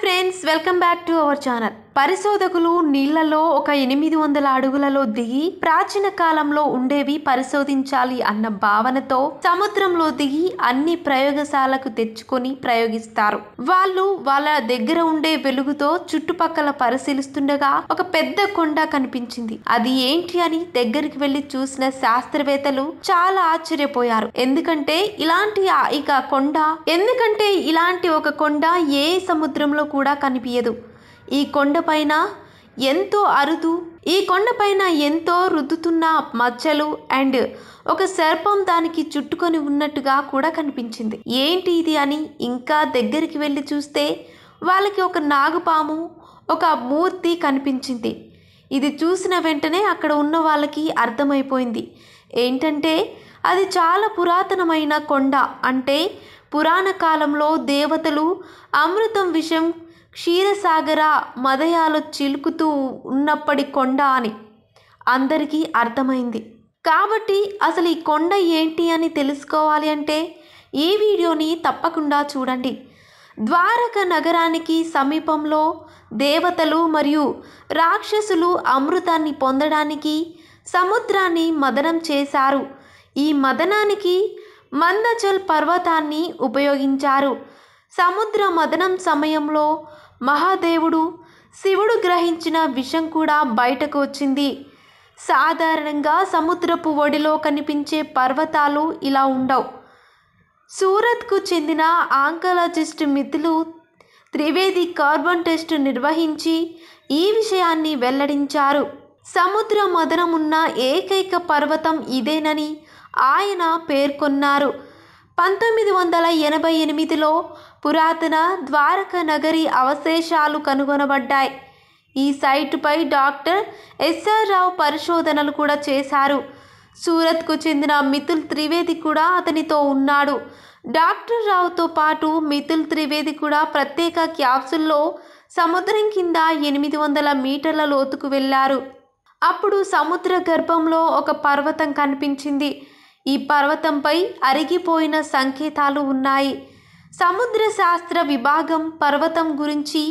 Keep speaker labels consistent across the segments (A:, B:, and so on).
A: friends, welcome back to our channel. పరిశోధకులు నీళ్లలో ఒక ఎనిమిది వందల అడుగులలో దిగి ప్రాచీన కాలంలో ఉండేవి పరిశోధించాలి అన్న భావనతో సముద్రంలో దిగి అన్ని ప్రయోగశాలకు తెచ్చుకొని ప్రయోగిస్తారు వాళ్ళు వాళ్ళ దగ్గర ఉండే వెలుగుతో చుట్టుపక్కల పరిశీలిస్తుండగా ఒక పెద్ద కొండ కనిపించింది అది ఏంటి అని దగ్గరికి వెళ్లి చూసిన శాస్త్రవేత్తలు చాలా ఆశ్చర్యపోయారు ఎందుకంటే ఇలాంటి ఇక కొండ ఎందుకంటే ఇలాంటి ఒక కొండ ఏ సముద్రంలో కూడా కనిపించదు ఈ కొండపైన ఎంతో అరుదు ఈ కొండపైన ఎంతో రుద్దుతున్న మచ్చలు అండ్ ఒక సర్పం దానికి చుట్టుకొని ఉన్నట్టుగా కూడా కనిపించింది ఏంటి ఇది అని ఇంకా దగ్గరికి వెళ్ళి చూస్తే వాళ్ళకి ఒక నాగుపాము ఒక మూర్తి కనిపించింది ఇది చూసిన వెంటనే అక్కడ ఉన్న వాళ్ళకి అర్థమైపోయింది ఏంటంటే అది చాలా పురాతనమైన కొండ అంటే పురాణ కాలంలో దేవతలు అమృతం విషం క్షీరసాగర మదయాలు చిలుకుతూ ఉన్నప్పటి కొండ అని అందరికీ అర్థమైంది కాబట్టి అసలు ఈ కొండ ఏంటి అని తెలుసుకోవాలి అంటే ఈ వీడియోని తప్పకుండా చూడండి ద్వారక నగరానికి సమీపంలో దేవతలు మరియు రాక్షసులు అమృతాన్ని పొందడానికి సముద్రాన్ని మదనం చేశారు ఈ మదనానికి మందచల్ పర్వతాన్ని ఉపయోగించారు సముద్ర మథనం సమయంలో మహాదేవుడు శివుడు గ్రహించిన విషం కూడా బయటకు వచ్చింది సాధారణంగా సముద్రపు ఒడిలో కనిపించే పర్వతాలు ఇలా ఉండవు సూరత్కు చెందిన oncologist Mithul Trivedi carbon test నిర్వహించి ఈ విషయాన్ని వెల్లడించారు సముద్ర మదనమున్న ఏకైక పర్వతం ఇదేనని ఆయన పేర్కొన్నారు పంతొమ్మిది వందల ఎనభై ఎనిమిదిలో పురాతన ద్వారక నగరి అవశేషాలు కనుగొనబడ్డాయి ఈ సైటుపై డాక్టర్ ఎస్ఆర్ రావు పరిశోధనలు కూడా చేశారు సూరత్కు చెందిన మిథుల్ త్రివేది కూడా అతనితో ఉన్నాడు డాక్టర్ రావుతో పాటు మిథుల్ త్రివేది కూడా ప్రత్యేక క్యాప్సుల్లో సముద్రం కింద ఎనిమిది వందల మీటర్ల లోతుకు వెళ్ళారు అప్పుడు సముద్ర గర్భంలో ఒక పర్వతం కనిపించింది ఈ పర్వతంపై అరిగిపోయిన సంకేతాలు ఉన్నాయి సముద్ర శాస్త్ర విభాగం పర్వతం గురించి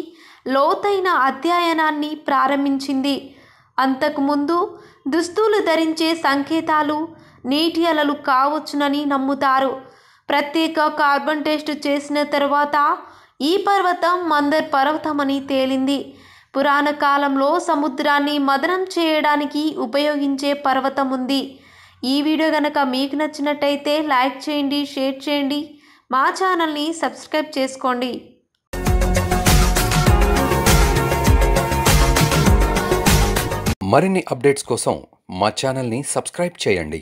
A: లోతైన అధ్యయనాన్ని ప్రారంభించింది అంతకుముందు దుస్తులు ధరించే సంకేతాలు నీటి అలలు కావచ్చునని నమ్ముతారు ప్రత్యేక కార్బన్ టెస్ట్ చేసిన తర్వాత ఈ పర్వతం మందర్ పర్వతం అని తేలింది పురాణ కాలంలో సముద్రాన్ని మదనం చేయడానికి ఉపయోగించే పర్వతం ఉంది ఈ వీడియో కనుక మీకు నచ్చినట్టయితే లైక్ చేయండి షేర్ చేయండి మా ఛానల్ని సబ్స్క్రైబ్ చేసుకోండి మరిన్ని అప్డేట్స్ కోసం మా ఛానల్ని సబ్స్క్రైబ్ చేయండి